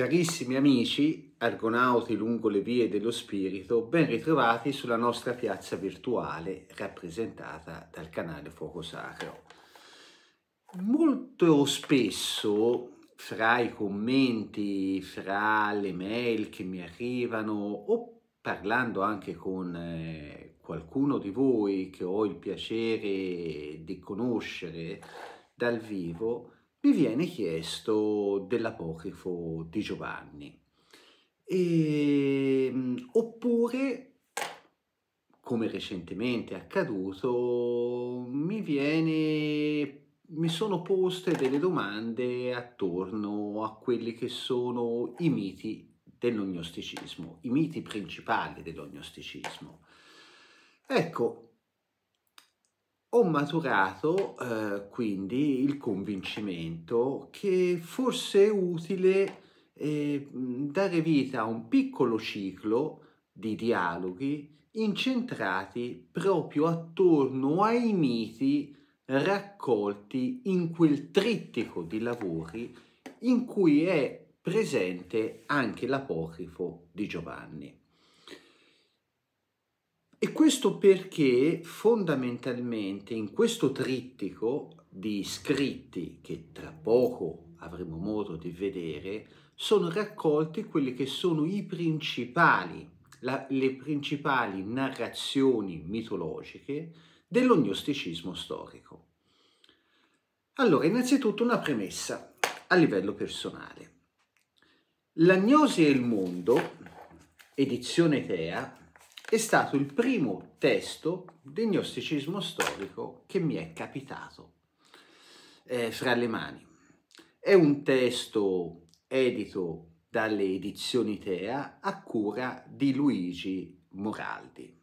Carissimi amici, argonauti lungo le vie dello spirito, ben ritrovati sulla nostra piazza virtuale rappresentata dal canale Fuoco Sacro. Molto spesso fra i commenti, fra le mail che mi arrivano o parlando anche con eh, qualcuno di voi che ho il piacere di conoscere dal vivo, mi viene chiesto dell'apocrifo di Giovanni. E, ehm, oppure, come recentemente è accaduto, mi, viene, mi sono poste delle domande attorno a quelli che sono i miti dell'ognosticismo, i miti principali dell'ognosticismo. Ecco, ho maturato eh, quindi il convincimento che fosse utile eh, dare vita a un piccolo ciclo di dialoghi incentrati proprio attorno ai miti raccolti in quel trittico di lavori in cui è presente anche l'apocrifo di Giovanni. E questo perché fondamentalmente in questo trittico di scritti che tra poco avremo modo di vedere, sono raccolti quelli che sono i principali, la, le principali narrazioni mitologiche dell'ognosticismo storico. Allora, innanzitutto una premessa a livello personale. L'Agnosi e il mondo, edizione Tea, è stato il primo testo del gnosticismo storico che mi è capitato eh, fra le mani. È un testo edito dalle edizioni Tea a cura di Luigi Moraldi.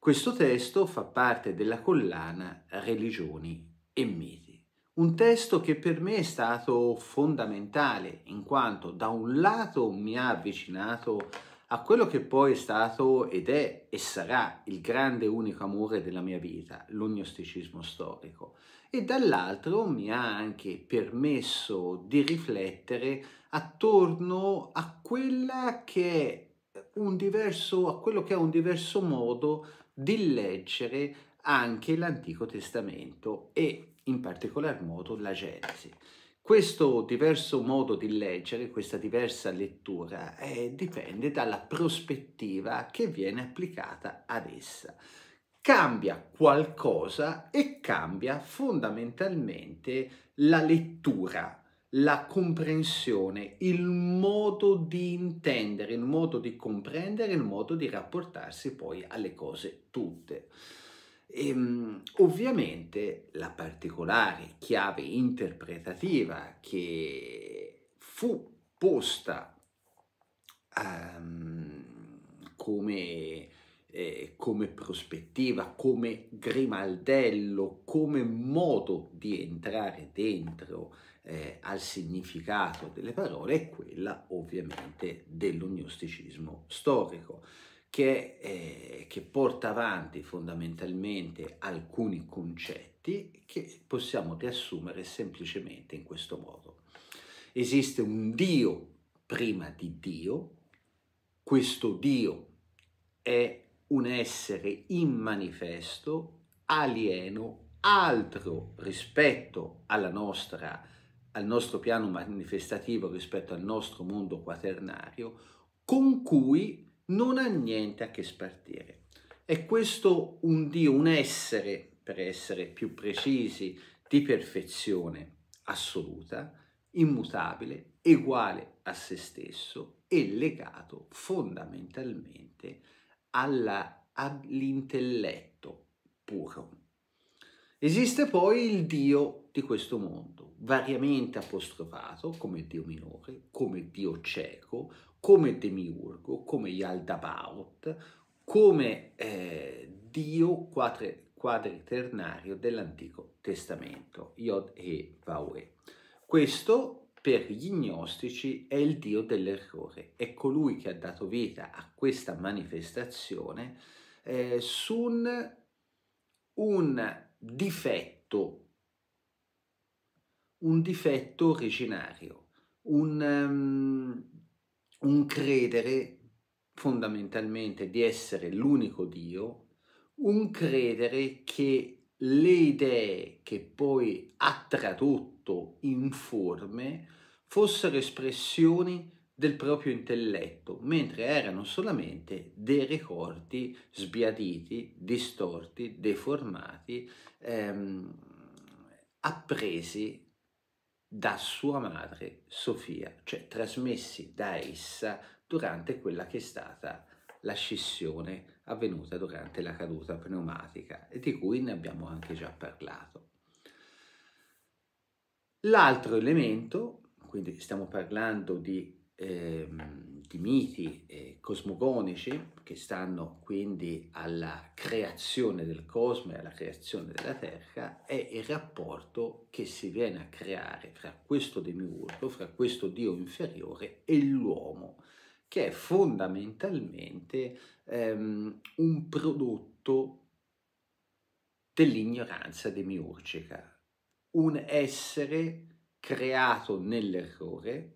Questo testo fa parte della collana Religioni e Miti, un testo che per me è stato fondamentale in quanto da un lato mi ha avvicinato a quello che poi è stato ed è e sarà il grande unico amore della mia vita, l'ognosticismo storico, e dall'altro mi ha anche permesso di riflettere attorno a quella che è un diverso, a quello che è un diverso modo di leggere anche l'Antico Testamento e in particolar modo la Genesi. Questo diverso modo di leggere, questa diversa lettura, eh, dipende dalla prospettiva che viene applicata ad essa. Cambia qualcosa e cambia fondamentalmente la lettura la comprensione, il modo di intendere, il modo di comprendere, il modo di rapportarsi poi alle cose tutte. E, ehm, ovviamente la particolare chiave interpretativa che fu posta um, come, eh, come prospettiva, come grimaldello, come modo di entrare dentro eh, al significato delle parole è quella ovviamente dell'ognosticismo storico che, eh, che porta avanti fondamentalmente alcuni concetti che possiamo riassumere semplicemente in questo modo. Esiste un Dio prima di Dio, questo Dio è un essere immanifesto, alieno, altro rispetto alla nostra, al nostro piano manifestativo, rispetto al nostro mondo quaternario, con cui non ha niente a che spartire. È questo un Dio, un essere, per essere più precisi, di perfezione assoluta, immutabile, uguale a se stesso e legato fondamentalmente alla, all'intelletto puro. Esiste poi il Dio di questo mondo, variamente apostrofato come Dio minore, come Dio cieco, come Demiurgo, come Yaldabaoth, come eh, Dio quadri, quadriternario dell'Antico Testamento, Yod e Vahweh. Questo per gli gnostici è il Dio dell'errore, è colui che ha dato vita a questa manifestazione eh, su un, un difetto, un difetto originario, un... Um, un credere fondamentalmente di essere l'unico Dio, un credere che le idee che poi ha tradotto in forme fossero espressioni del proprio intelletto, mentre erano solamente dei ricordi sbiaditi, distorti, deformati, ehm, appresi da sua madre Sofia, cioè trasmessi da essa durante quella che è stata la scissione avvenuta durante la caduta pneumatica e di cui ne abbiamo anche già parlato. L'altro elemento, quindi stiamo parlando di eh, di miti eh, cosmogonici che stanno quindi alla creazione del cosmo e alla creazione della Terra è il rapporto che si viene a creare fra questo demiurgo, fra questo Dio inferiore e l'uomo, che è fondamentalmente ehm, un prodotto dell'ignoranza demiurgica, un essere creato nell'errore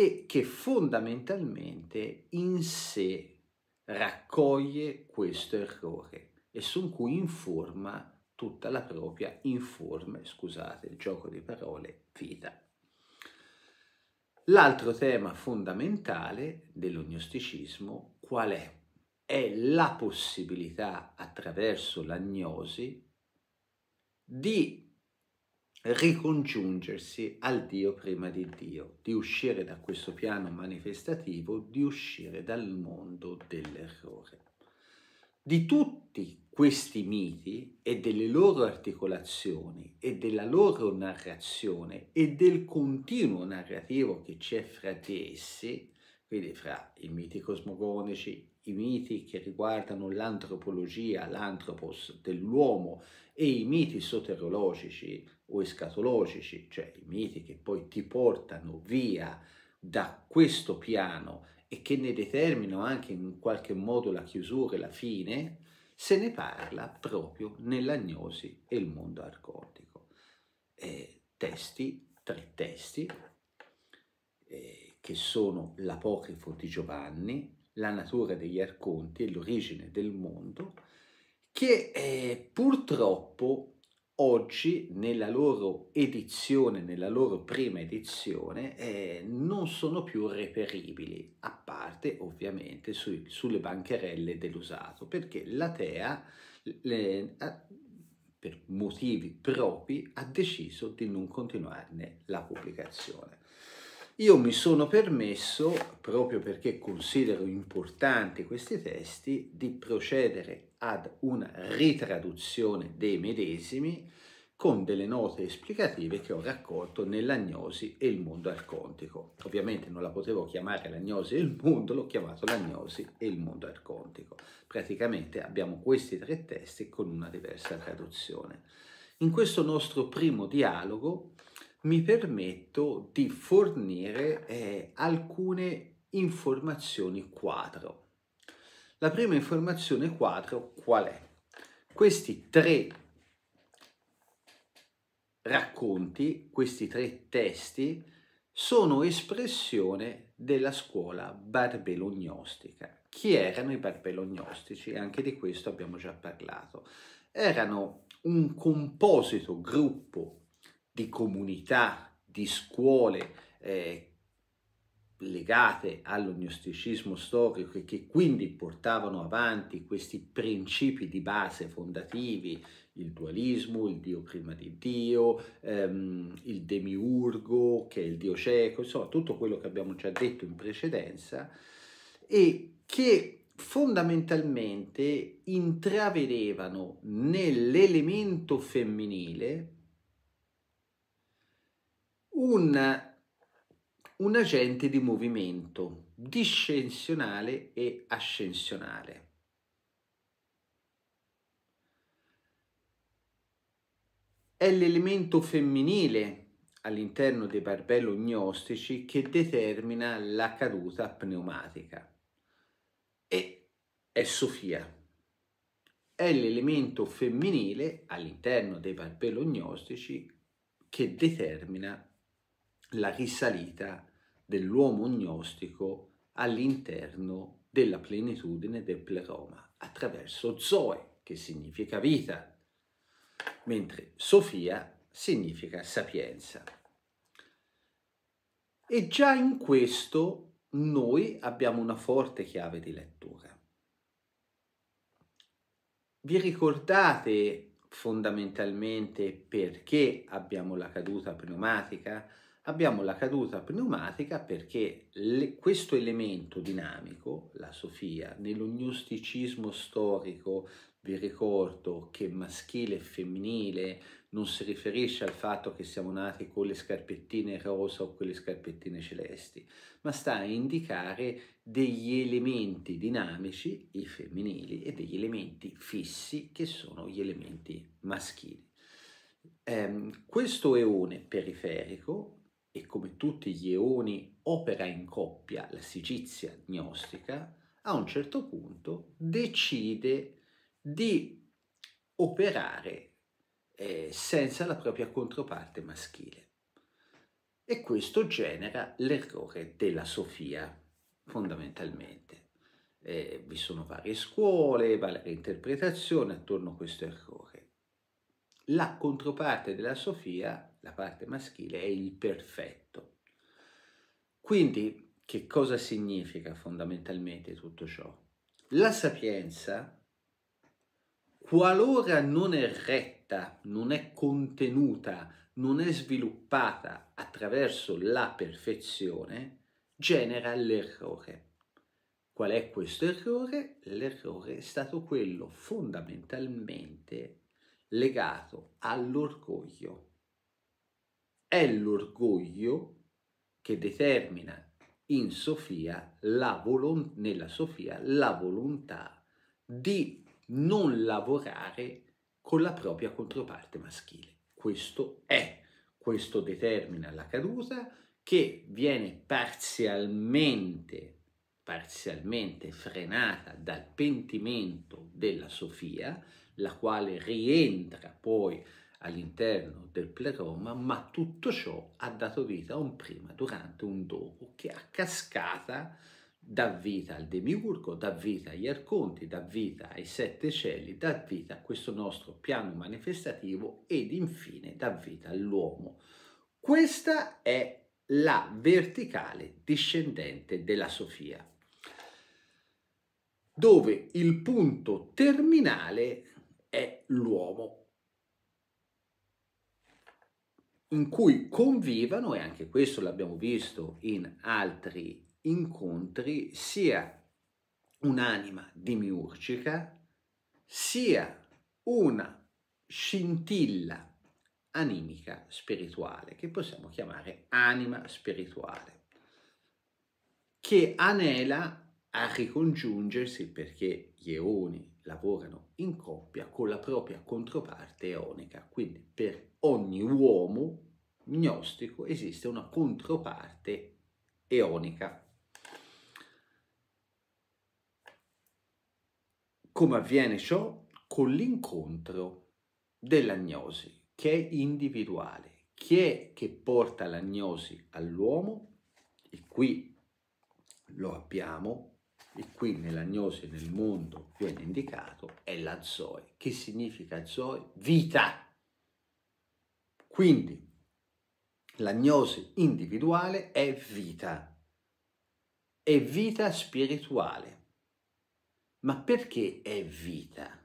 e che fondamentalmente in sé raccoglie questo errore e su cui informa tutta la propria informe, scusate il gioco di parole, vita. L'altro tema fondamentale dell'ognosticismo qual è? È la possibilità attraverso l'agnosi di ricongiungersi al Dio prima di Dio, di uscire da questo piano manifestativo, di uscire dal mondo dell'errore. Di tutti questi miti e delle loro articolazioni e della loro narrazione e del continuo narrativo che c'è fra di essi, quindi fra i miti cosmogonici, i miti che riguardano l'antropologia, l'antropos dell'uomo e i miti soteriologici o escatologici, cioè i miti che poi ti portano via da questo piano e che ne determinano anche in qualche modo la chiusura e la fine, se ne parla proprio nell'agnosi e il mondo arconico. Eh, testi, tre testi, eh, che sono l'Apocrifo di Giovanni, la natura degli arconti e l'origine del mondo, che eh, purtroppo oggi nella loro edizione, nella loro prima edizione, eh, non sono più reperibili, a parte ovviamente su, sulle bancherelle dell'usato, perché la le, a, per motivi propri ha deciso di non continuarne la pubblicazione io mi sono permesso, proprio perché considero importanti questi testi, di procedere ad una ritraduzione dei medesimi con delle note esplicative che ho raccolto nell'agnosi e il mondo arcontico. Ovviamente non la potevo chiamare l'agnosi e il mondo, l'ho chiamato l'agnosi e il mondo arcontico. Praticamente abbiamo questi tre testi con una diversa traduzione. In questo nostro primo dialogo mi permetto di fornire eh, alcune informazioni quadro. La prima informazione quadro qual è? Questi tre racconti, questi tre testi, sono espressione della scuola barbelognostica. Chi erano i barbelognostici? Anche di questo abbiamo già parlato. Erano un composito gruppo di comunità, di scuole eh, legate gnosticismo storico e che quindi portavano avanti questi principi di base fondativi, il dualismo, il dio prima di Dio, ehm, il demiurgo che è il dio cieco, insomma tutto quello che abbiamo già detto in precedenza e che fondamentalmente intravedevano nell'elemento femminile un, un agente di movimento discensionale e ascensionale. È l'elemento femminile all'interno dei barbello gnostici che determina la caduta pneumatica e è Sofia. È l'elemento femminile all'interno dei barbello gnostici che determina la risalita dell'uomo gnostico all'interno della plenitudine del pleroma attraverso Zoe, che significa vita, mentre Sofia significa sapienza. E già in questo noi abbiamo una forte chiave di lettura. Vi ricordate fondamentalmente perché abbiamo la caduta pneumatica? abbiamo la caduta pneumatica perché le, questo elemento dinamico, la Sofia, nell'ognosticismo storico, vi ricordo che maschile e femminile non si riferisce al fatto che siamo nati con le scarpettine rosa o con le scarpettine celesti, ma sta a indicare degli elementi dinamici, i femminili, e degli elementi fissi, che sono gli elementi maschili. Ehm, questo eone periferico e come tutti gli eoni opera in coppia la sicizia gnostica, a un certo punto decide di operare eh, senza la propria controparte maschile. E questo genera l'errore della Sofia, fondamentalmente. Eh, vi sono varie scuole, varie interpretazioni attorno a questo errore. La controparte della Sofia la parte maschile è il perfetto. Quindi che cosa significa fondamentalmente tutto ciò? La sapienza, qualora non è retta, non è contenuta, non è sviluppata attraverso la perfezione, genera l'errore. Qual è questo errore? L'errore è stato quello fondamentalmente legato all'orgoglio è l'orgoglio che determina in Sofia la volontà, nella Sofia la volontà di non lavorare con la propria controparte maschile. Questo è, questo determina la caduta che viene parzialmente, parzialmente frenata dal pentimento della Sofia, la quale rientra poi all'interno del pleroma, ma tutto ciò ha dato vita a un prima, durante, un dopo, che a cascata dà vita al demiurgo, dà vita agli arconti, dà vita ai sette cieli, dà vita a questo nostro piano manifestativo ed infine dà vita all'uomo. Questa è la verticale discendente della Sofia, dove il punto terminale è l'uomo in cui convivano, e anche questo l'abbiamo visto in altri incontri, sia un'anima dimiurgica, sia una scintilla animica spirituale, che possiamo chiamare anima spirituale, che anela a ricongiungersi perché gli eoni lavorano in coppia con la propria controparte eonica, quindi per ogni uomo gnostico esiste una controparte eonica. Come avviene ciò? Con l'incontro dell'agnosi, che è individuale. Chi è che porta l'agnosi all'uomo? E qui lo abbiamo e qui nell'agnosi nel mondo viene indicato, è la Zoe. Che significa Zoe? Vita. Quindi l'agnosi individuale è vita, è vita spirituale. Ma perché è vita?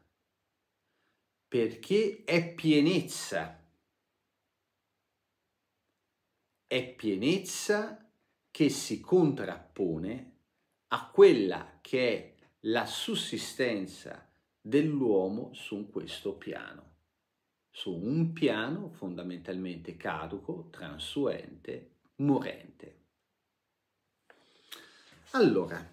Perché è pienezza. È pienezza che si contrappone a quella che è la sussistenza dell'uomo su questo piano, su un piano fondamentalmente caduco, transuente, morente. Allora,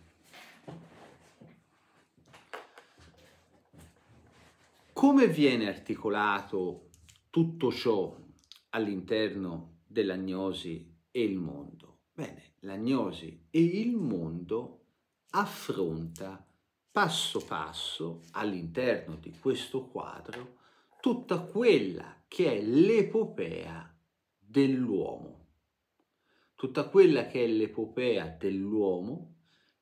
come viene articolato tutto ciò all'interno dell'agnosi e il mondo? Bene, l'agnosi e il mondo affronta passo passo all'interno di questo quadro tutta quella che è l'epopea dell'uomo, tutta quella che è l'epopea dell'uomo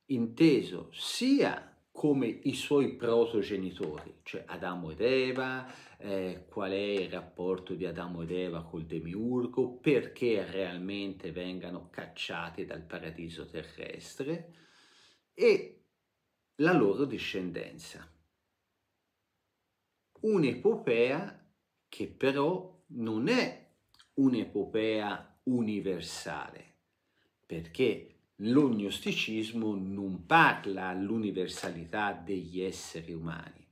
inteso sia come i suoi protogenitori, cioè Adamo ed Eva, eh, qual è il rapporto di Adamo ed Eva col demiurgo, perché realmente vengano cacciati dal paradiso terrestre, e la loro discendenza. Un'epopea che però non è un'epopea universale, perché l'ognosticismo non parla l'universalità degli esseri umani,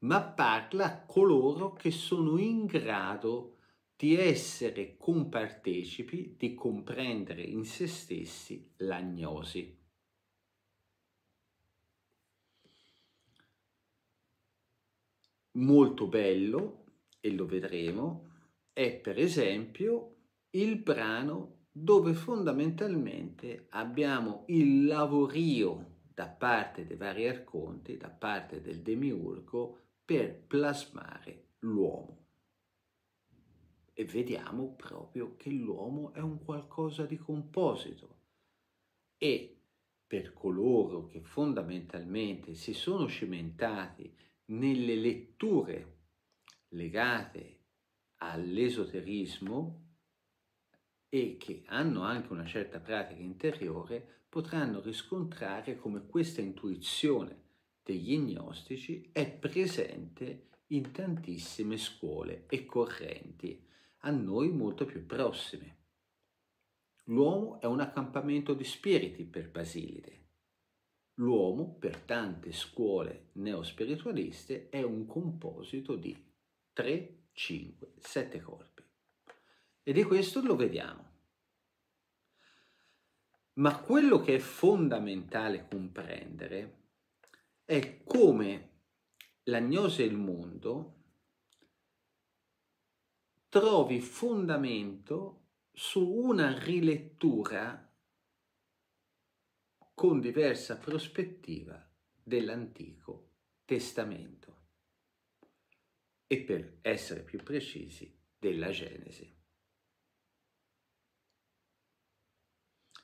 ma parla coloro che sono in grado di essere compartecipi, di comprendere in se stessi l'agnosi. molto bello, e lo vedremo, è per esempio il brano dove fondamentalmente abbiamo il lavorio da parte dei vari arconti, da parte del demiurgo, per plasmare l'uomo. E vediamo proprio che l'uomo è un qualcosa di composito e per coloro che fondamentalmente si sono cimentati nelle letture legate all'esoterismo e che hanno anche una certa pratica interiore potranno riscontrare come questa intuizione degli gnostici è presente in tantissime scuole e correnti a noi molto più prossime. L'uomo è un accampamento di spiriti per Basilide L'uomo, per tante scuole neospiritualiste, è un composito di 3, 5, 7 corpi. E di questo lo vediamo. Ma quello che è fondamentale comprendere è come l'agnose e il mondo trovi fondamento su una rilettura con diversa prospettiva dell'Antico Testamento e per essere più precisi della Genesi.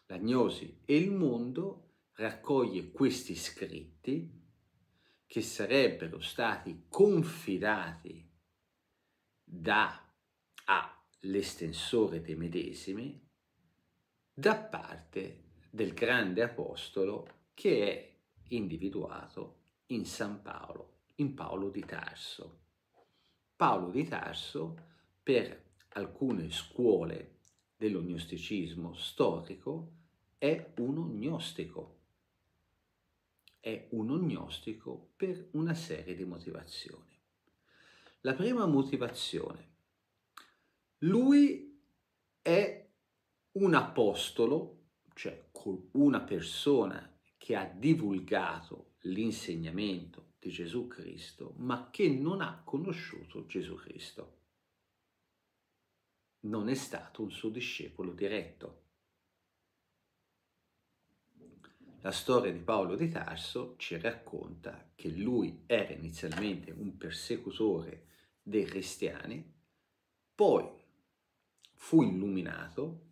L'agnosi e il mondo raccoglie questi scritti che sarebbero stati confidati da A, dei medesimi, da parte del grande apostolo che è individuato in San Paolo, in Paolo di Tarso. Paolo di Tarso, per alcune scuole dello gnosticismo storico, è uno gnostico. È uno gnostico per una serie di motivazioni. La prima motivazione, lui è un apostolo cioè con una persona che ha divulgato l'insegnamento di Gesù Cristo, ma che non ha conosciuto Gesù Cristo. Non è stato un suo discepolo diretto. La storia di Paolo di Tarso ci racconta che lui era inizialmente un persecutore dei cristiani, poi fu illuminato,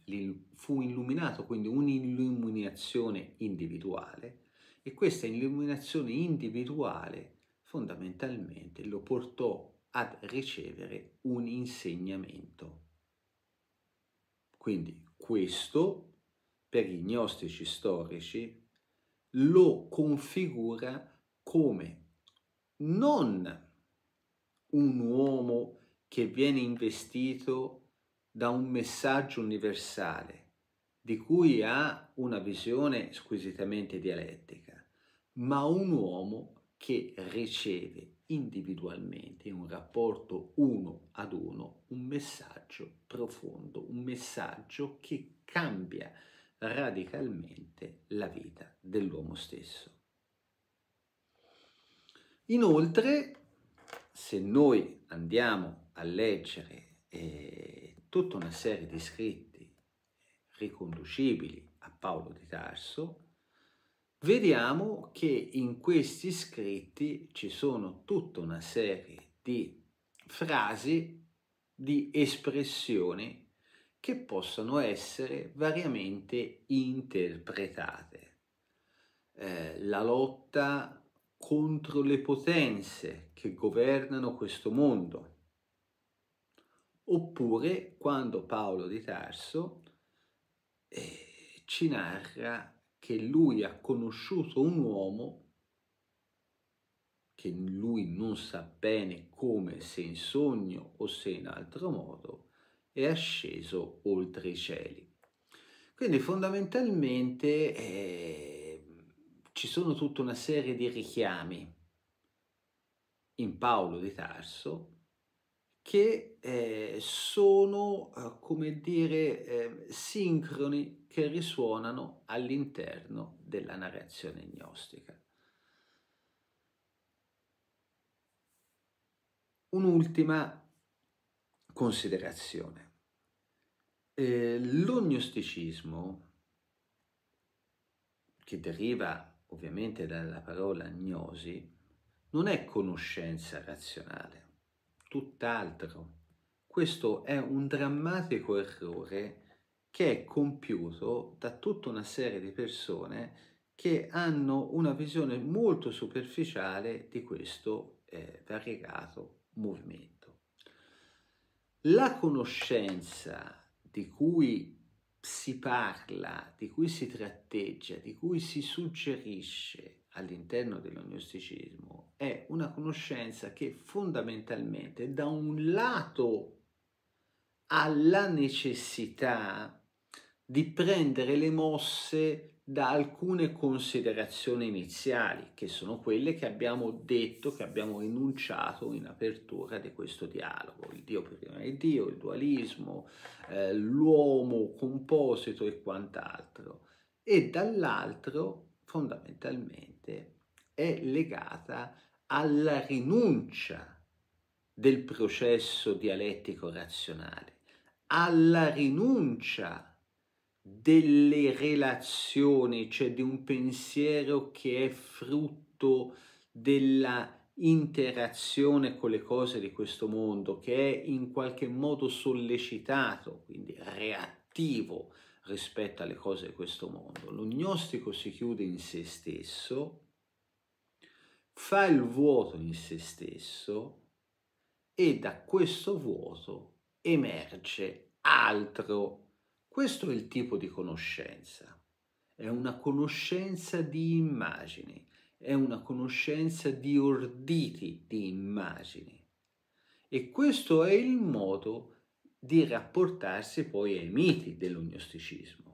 fu illuminato quindi un'illuminazione individuale e questa illuminazione individuale fondamentalmente lo portò a ricevere un insegnamento. Quindi questo per i gnostici storici lo configura come non un uomo che viene investito da un messaggio universale di cui ha una visione squisitamente dialettica, ma un uomo che riceve individualmente in un rapporto uno ad uno un messaggio profondo, un messaggio che cambia radicalmente la vita dell'uomo stesso. Inoltre, se noi andiamo a leggere eh, tutta una serie di scritti riconducibili a Paolo di Tarso, vediamo che in questi scritti ci sono tutta una serie di frasi, di espressioni che possono essere variamente interpretate. Eh, la lotta contro le potenze che governano questo mondo, Oppure quando Paolo di Tarso eh, ci narra che lui ha conosciuto un uomo che lui non sa bene come, se in sogno o se in altro modo, è asceso oltre i cieli. Quindi fondamentalmente eh, ci sono tutta una serie di richiami in Paolo di Tarso che eh, sono, eh, come dire, eh, sincroni che risuonano all'interno della narrazione gnostica. Un'ultima considerazione. Eh, lo che deriva ovviamente dalla parola gnosi, non è conoscenza razionale tutt'altro. Questo è un drammatico errore che è compiuto da tutta una serie di persone che hanno una visione molto superficiale di questo eh, variegato movimento. La conoscenza di cui si parla, di cui si tratteggia, di cui si suggerisce, all'interno dello gnosticismo è una conoscenza che fondamentalmente da un lato ha la necessità di prendere le mosse da alcune considerazioni iniziali, che sono quelle che abbiamo detto, che abbiamo enunciato in apertura di questo dialogo. Il Dio prima di Dio, il dualismo, eh, l'uomo composito e quant'altro. E dall'altro, fondamentalmente, mente è legata alla rinuncia del processo dialettico razionale, alla rinuncia delle relazioni, cioè di un pensiero che è frutto della interazione con le cose di questo mondo, che è in qualche modo sollecitato, quindi reattivo rispetto alle cose di questo mondo. L'ognostico si chiude in se stesso, fa il vuoto in se stesso e da questo vuoto emerge altro. Questo è il tipo di conoscenza. È una conoscenza di immagini, è una conoscenza di orditi di immagini. E questo è il modo di rapportarsi poi ai miti dell'ognosticismo.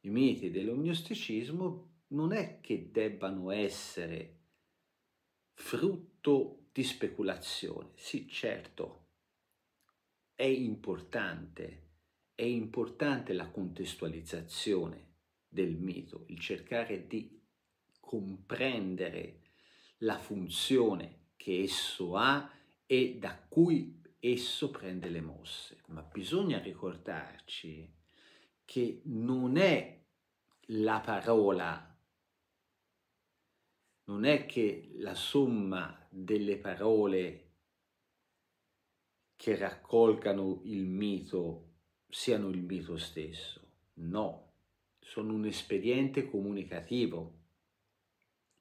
I miti dell'ognosticismo non è che debbano essere frutto di speculazione, sì certo, è importante, è importante la contestualizzazione del mito, il cercare di comprendere la funzione che esso ha e da cui esso prende le mosse, ma bisogna ricordarci che non è la parola, non è che la somma delle parole che raccolgano il mito siano il mito stesso, no, sono un espediente comunicativo.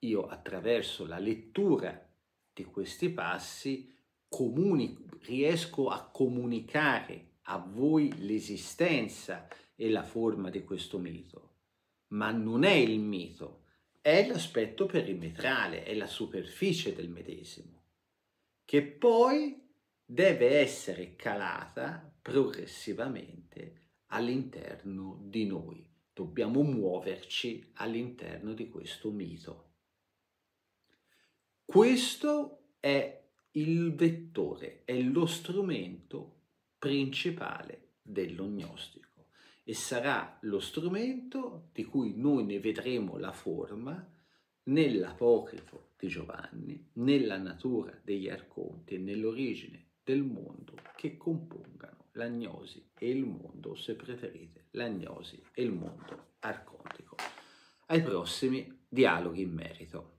Io attraverso la lettura di questi passi comunico, riesco a comunicare a voi l'esistenza e la forma di questo mito, ma non è il mito, è l'aspetto perimetrale, è la superficie del medesimo, che poi deve essere calata progressivamente all'interno di noi. Dobbiamo muoverci all'interno di questo mito. Questo è il vettore è lo strumento principale dell'ognostico e sarà lo strumento di cui noi ne vedremo la forma nell'apocrifo di Giovanni, nella natura degli arconti e nell'origine del mondo che compongano l'agnosi e il mondo, se preferite, l'agnosi e il mondo arcontico. Ai prossimi dialoghi in merito.